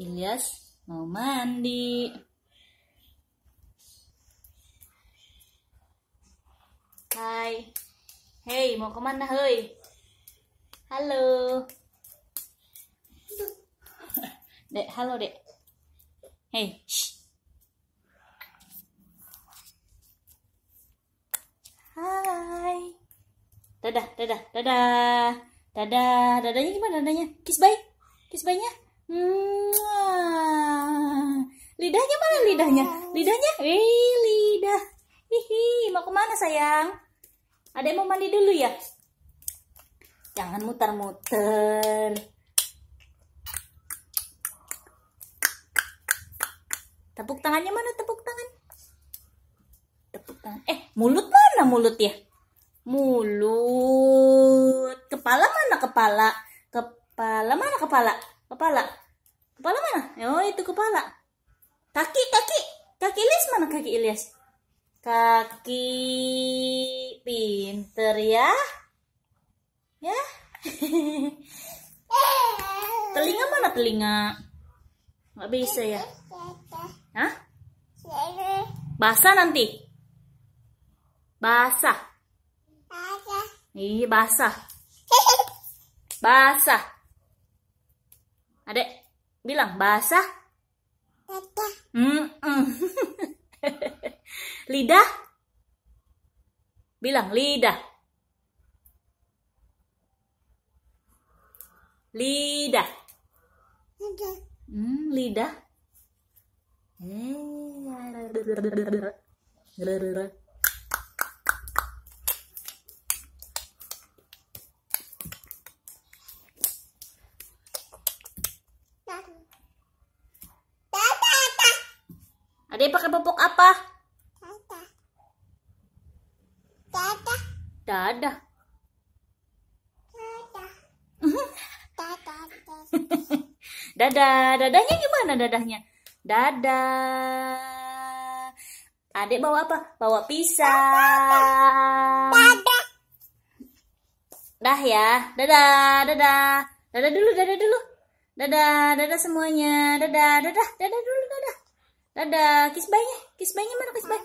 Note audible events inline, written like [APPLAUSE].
Ilyas mau mandi. Hai. Hei, mau kemana, hei? Halo. [LAUGHS] Dek, halo, Dek. Hei. Hai. Dadah, dadah, dadah. Dadah, dadahnya gimana dadahnya? Kiss bye. Kiss bye-nya. Hmm. Lidahnya mana lidahnya? Lidahnya? Eh, lidah. Hihi, mau kemana sayang? Ada yang mau mandi dulu ya? Jangan muter-muter. Tepuk tangannya mana tepuk tangan? Tepuk tangan. Eh, mulut mana mulut ya? Mulut. Kepala mana kepala? Kepala mana kepala? Kepala. Kepala mana? Oh, itu kepala. Kaki, kaki. Kaki Ilyas mana kaki Ilyas? Kaki pinter ya. Ya. [LAUGHS] telinga mana telinga? Nggak bisa ya. Hah? Basah nanti. Basah. Iya, basah. Basah. Adek, bilang basah. Lidah. Mm -mm. lidah? Bilang lidah. Lidah. Lidah. Hmm, lidah. Adek pakai popok apa? Dadah. Dadah. Dadah. Dada. Dadanya gimana dadahnya? Dadah. Adik bawa apa? Bawa pisang. Dadah. Dah ya. Dadah, dadah. Dadah dulu, dadah dulu. Dadah, dadah semuanya. Dadah, dadah, dadah dulu, dadah. Dadah, kiss bye-nya. Kiss bye-nya mana kiss bye?